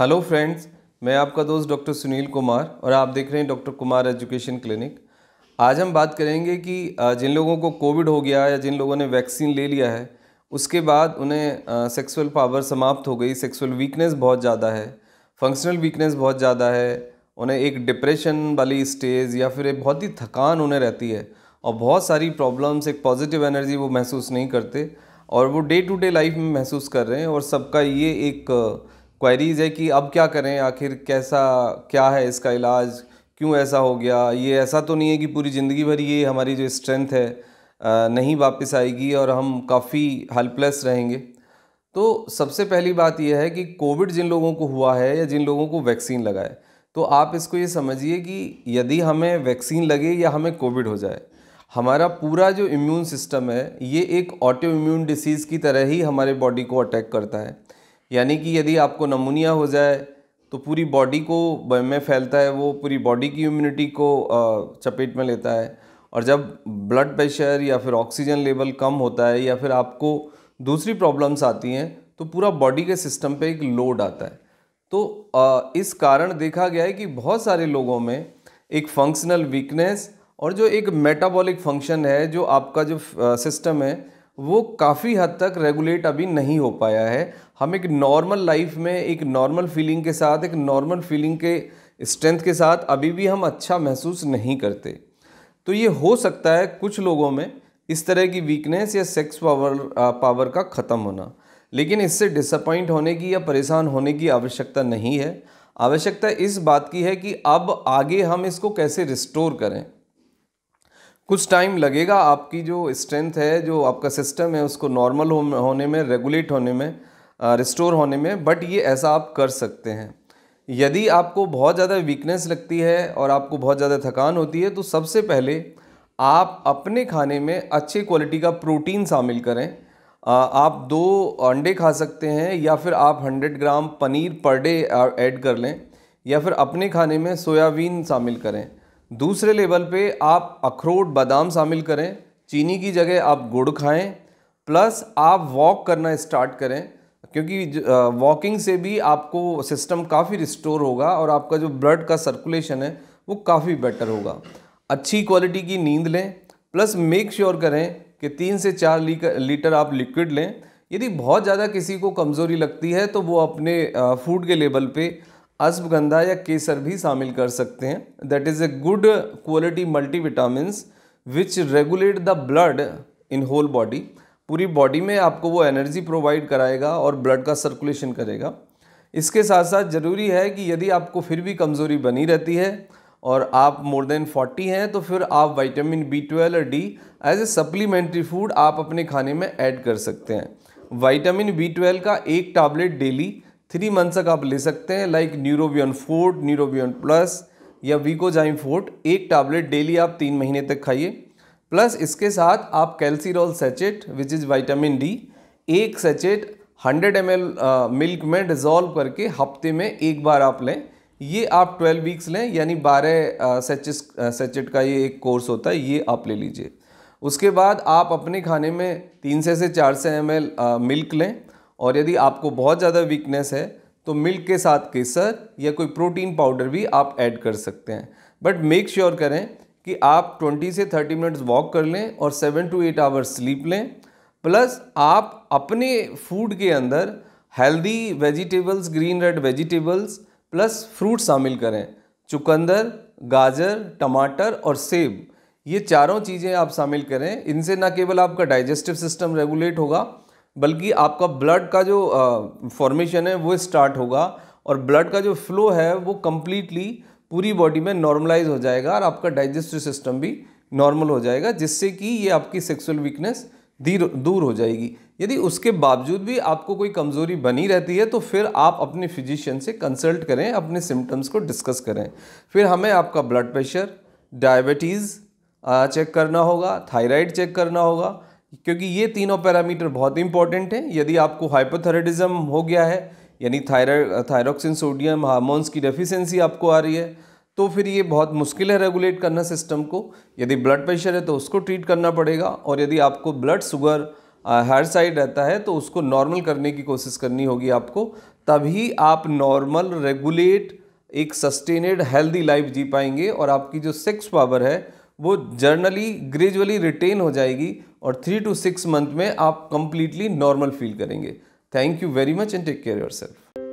hello friends मैं आपका दोस्त डॉक्टर सुनील कुमार और आप देख रहे हैं डॉक्टर कुमार एजुकेशन क्लिनिक आज हम बात करेंगे कि जिन लोगों को कोविड हो गया या जिन लोगों ने वैक्सीन ले लिया है उसके बाद उन्हें सेक्सुअल पावर समाप्त हो गई सेक्सुअल वीकनेस बहुत ज़्यादा है फंक्शनल वीकनेस बहुत ज़्यादा है उन्हें एक डिप्रेशन वाली स्टेज या फिर बहुत ही थकान उन्हें रहती है और बहुत सारी प्रॉब्लम्स एक पॉजिटिव एनर्जी वो महसूस नहीं करते और वो डे टू डे लाइफ में महसूस कर रहे हैं और सबका ये एक क्वेरीज़ है कि अब क्या करें आखिर कैसा क्या है इसका इलाज क्यों ऐसा हो गया ये ऐसा तो नहीं है कि पूरी ज़िंदगी भर ये हमारी जो स्ट्रेंथ है नहीं वापस आएगी और हम काफ़ी हेल्पलेस रहेंगे तो सबसे पहली बात यह है कि कोविड जिन लोगों को हुआ है या जिन लोगों को वैक्सीन लगाए तो आप इसको ये समझिए कि यदि हमें वैक्सीन लगे या हमें कोविड हो जाए हमारा पूरा जो इम्यून सिस्टम है ये एक ऑटो इम्यून डिसीज़ की तरह ही हमारे बॉडी को अटैक करता है यानी कि यदि आपको नमूनिया हो जाए तो पूरी बॉडी को में फैलता है वो पूरी बॉडी की इम्यूनिटी को चपेट में लेता है और जब ब्लड प्रेशर या फिर ऑक्सीजन लेवल कम होता है या फिर आपको दूसरी प्रॉब्लम्स आती हैं तो पूरा बॉडी के सिस्टम पे एक लोड आता है तो इस कारण देखा गया है कि बहुत सारे लोगों में एक फंक्शनल वीकनेस और जो एक मेटाबॉलिक फंक्शन है जो आपका जो सिस्टम है वो काफ़ी हद तक रेगुलेट अभी नहीं हो पाया है हम एक नॉर्मल लाइफ में एक नॉर्मल फीलिंग के साथ एक नॉर्मल फीलिंग के स्ट्रेंथ के साथ अभी भी हम अच्छा महसूस नहीं करते तो ये हो सकता है कुछ लोगों में इस तरह की वीकनेस या सेक्स पावर पावर का ख़त्म होना लेकिन इससे डिसअपॉइंट होने की या परेशान होने की आवश्यकता नहीं है आवश्यकता इस बात की है कि अब आगे हम इसको कैसे रिस्टोर करें कुछ टाइम लगेगा आपकी जो स्ट्रेंथ है जो आपका सिस्टम है उसको नॉर्मल होने में रेगुलेट होने में रिस्टोर होने में बट ये ऐसा आप कर सकते हैं यदि आपको बहुत ज़्यादा वीकनेस लगती है और आपको बहुत ज़्यादा थकान होती है तो सबसे पहले आप अपने खाने में अच्छे क्वालिटी का प्रोटीन शामिल करें आप दो अंडे खा सकते हैं या फिर आप 100 ग्राम पनीर पर डे ऐड कर लें या फिर अपने खाने में सोयाबीन शामिल करें दूसरे लेवल पे आप अखरोट बादाम शामिल करें चीनी की जगह आप गुड़ खाएं प्लस आप वॉक करना स्टार्ट करें क्योंकि वॉकिंग से भी आपको सिस्टम काफ़ी रिस्टोर होगा और आपका जो ब्लड का सर्कुलेशन है वो काफ़ी बेटर होगा अच्छी क्वालिटी की नींद लें प्लस मेक श्योर करें कि तीन से चार लीटर आप लिक्विड लें यदि बहुत ज़्यादा किसी को कमज़ोरी लगती है तो वो अपने फूड के लेवल पे अश्वगंधा या केसर भी शामिल कर सकते हैं that is a good quality multi which regulate the blood in whole body पूरी बॉडी में आपको वो एनर्जी प्रोवाइड कराएगा और ब्लड का सर्कुलेशन करेगा इसके साथ साथ ज़रूरी है कि यदि आपको फिर भी कमज़ोरी बनी रहती है और आप मोर देन 40 हैं तो फिर आप विटामिन बी ट्वेल्व और D as a supplementary food आप अपने खाने में ऐड कर सकते हैं विटामिन बी ट्वेल्व का एक टैबलेट डेली थ्री मंथ्स तक आप ले सकते हैं like Neurobion forte Neurobion plus या वीकोजाइम फोर्ट एक टैबलेट डेली आप तीन महीने तक खाइए प्लस इसके साथ आप Calcirol sachet which is vitamin D एक सेचेट 100 एम मिल्क में डिज़ोल्व करके हफ्ते में एक बार आप लें ये आप 12 वीक्स लें यानी 12 सेचिस सेचेट का ये एक कोर्स होता है ये आप ले लीजिए उसके बाद आप अपने खाने में तीन से से चार सौ एम मिल्क uh, लें और यदि आपको बहुत ज़्यादा वीकनेस है तो मिल्क के साथ केसर या कोई प्रोटीन पाउडर भी आप ऐड कर सकते हैं बट मेक श्योर करें कि आप 20 से 30 मिनट्स वॉक कर लें और 7 टू 8 आवर्स स्लीप लें प्लस आप अपने फूड के अंदर healthy vegetables green red vegetables plus fruit शामिल करें चुकंदर गाजर टमाटर और सेब ये चारों चीज़ें आप शामिल करें इनसे ना केवल आपका डाइजेस्टिव सिस्टम रेगुलेट होगा बल्कि आपका ब्लड का जो फॉर्मेशन है वो स्टार्ट होगा और ब्लड का जो फ्लो है वो कम्प्लीटली पूरी बॉडी में नॉर्मलाइज हो जाएगा और आपका डाइजेस्टिव सिस्टम भी नॉर्मल हो जाएगा जिससे कि ये आपकी सेक्सुअल वीकनेस दूर हो जाएगी यदि उसके बावजूद भी आपको कोई कमज़ोरी बनी रहती है तो फिर आप अपने फिजिशियन से कंसल्ट करें अपने सिम्टम्स को डिस्कस करें फिर हमें आपका ब्लड प्रेशर डायबिटीज़ चेक करना होगा थायराइड चेक करना होगा क्योंकि ये तीनों पैरामीटर बहुत इंपॉर्टेंट हैं यदि आपको हाइपोथायरॉयडिज्म हो गया है यानी थायरॉक्सिन सोडियम हार्मोन्स की डेफिशिएंसी आपको आ रही है तो फिर ये बहुत मुश्किल है रेगुलेट करना सिस्टम को यदि ब्लड प्रेशर है तो उसको ट्रीट करना पड़ेगा और यदि आपको ब्लड शुगर हर साइड रहता है तो उसको नॉर्मल करने की कोशिश करनी होगी आपको तभी आप नॉर्मल रेगुलेट एक सस्टेनेड हेल्दी लाइफ जी पाएंगे और आपकी जो सेक्स पावर है वो जर्नली ग्रेजुअली रिटेन हो जाएगी और थ्री टू सिक्स मंथ में आप कंप्लीटली नॉर्मल फील करेंगे thank you very much and take care your self